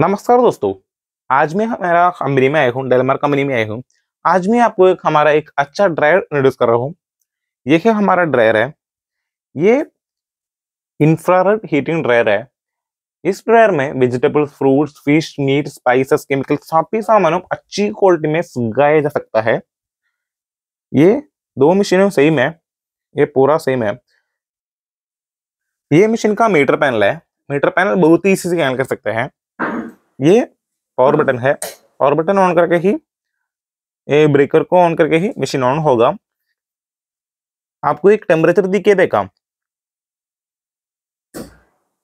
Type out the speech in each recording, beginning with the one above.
नमस्कार दोस्तों आज मैं हमारा कंपनी में आया हूँ डेलमार कंपनी में आया हूँ आज मैं आपको एक हमारा एक अच्छा ड्रायर इंट्रोड्यूस कर रहा हूँ ये है हमारा ड्रायर है ये इंफ्रारेड हीटिंग ड्रायर है इस ड्रायर में vegetables fruits fish meat spices chemical सभी सामानों अच्छी क्वालिटी में सुगाया जा सकता है ये दो मशीनों सेम है ये पूरा सेम है ये मशीन का मीटर पैनल है मीटर पैनल बहुत ही इसी से कैनल कर सकते हैं ये पावर बटन है पावर बटन ऑन करके ही ये ब्रेकर को ऑन करके ही मशीन ऑन होगा आपको एक टेम्परेचर दिखे देखा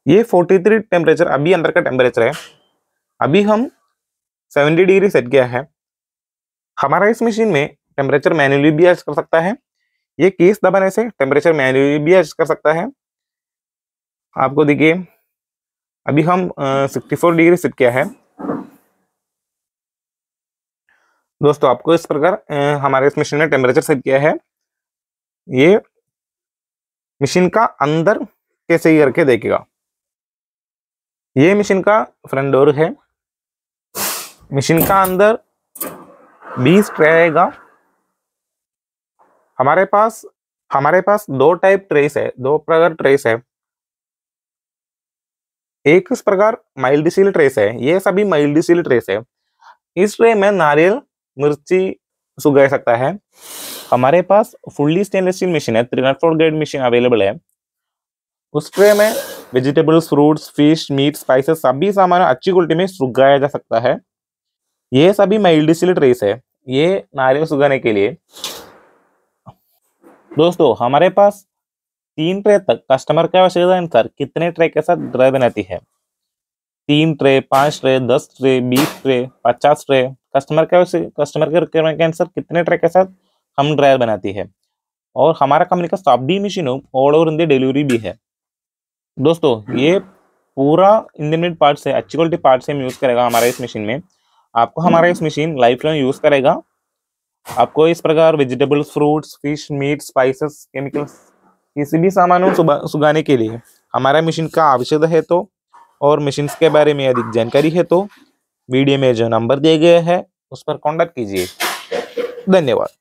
ये 43 टेम्परेचर अभी अंदर का टेम्परेचर है अभी हम 70 डिग्री सेट किया है हमारा इस मशीन में टेम्परेचर मैन्युअली भी एडजस्ट कर सकता है ये केस दबाने से टेम्परेचर मैन्युअली भी एडजस्ट कर सकता है आपको देखिए अभी हम सिक्सटी फोर डिग्री सेट किया है दोस्तों आपको इस प्रकार हमारे इस मशीन ने टेम्परेचर सेट किया है ये मशीन का अंदर कैसे ही करके देखेगा ये मशीन का फ्रंट डोर है मशीन का अंदर बीस ट्रे आएगा हमारे पास हमारे पास दो टाइप ट्रेस है दो प्रकार ट्रेस है एक इस प्रकार माइल्डिसील ट्रेस है ये सभी माइल्डिसील ट्रेस है इस ट्रे में नारियल मिर्ची सुगह सकता है हमारे पास फुल्ली स्टेनलेस स्टील मशीन है three not four grade machine available है उस ट्रे में vegetables fruits fish meat spices सभी सामान अच्छी क्वालिटी में सुगाया जा सकता है ये सभी माइल्डिसील ट्रेस है ये नारियल सुगाने के लिए दोस्तों हमारे पास तीन ट्रे तक कस्टमर के आवश्यकतानुसार कितने ट्रे के साथ ड्रे बनाती है तीन ट्रे पांच ट्रे दस ट्रे बीस ट्रे पचास ट्रे कस्टमर के कस्टमर के रिक्वायरमेंट के अनुसार कितने ट्रे के साथ हम ड्रायर बनाती है और हमारा कंपनी का सब सभी मशीनों ऑल ओवर इंडिया डिलीवरी भी है दोस्तों ये पूरा इंडियन मेड पार्ट से अच्छी क्वालिटी पार्ट्स से हम यूज़ करेगा हमारे इस मशीन में आपको हमारा इस मशीन लाइफ लॉन्ग यूज़ करेगा आपको इस प्रकार vegetables fruits fish meat spices chemicals किसी भी सामान को सुगाने के लिए हमारा मशीन का आवश्यकता है तो और मशीन के बारे में अधिक जानकारी है तो वीडियो में जो नंबर दिए गए हैं उस पर कॉन्टैक्ट कीजिए धन्यवाद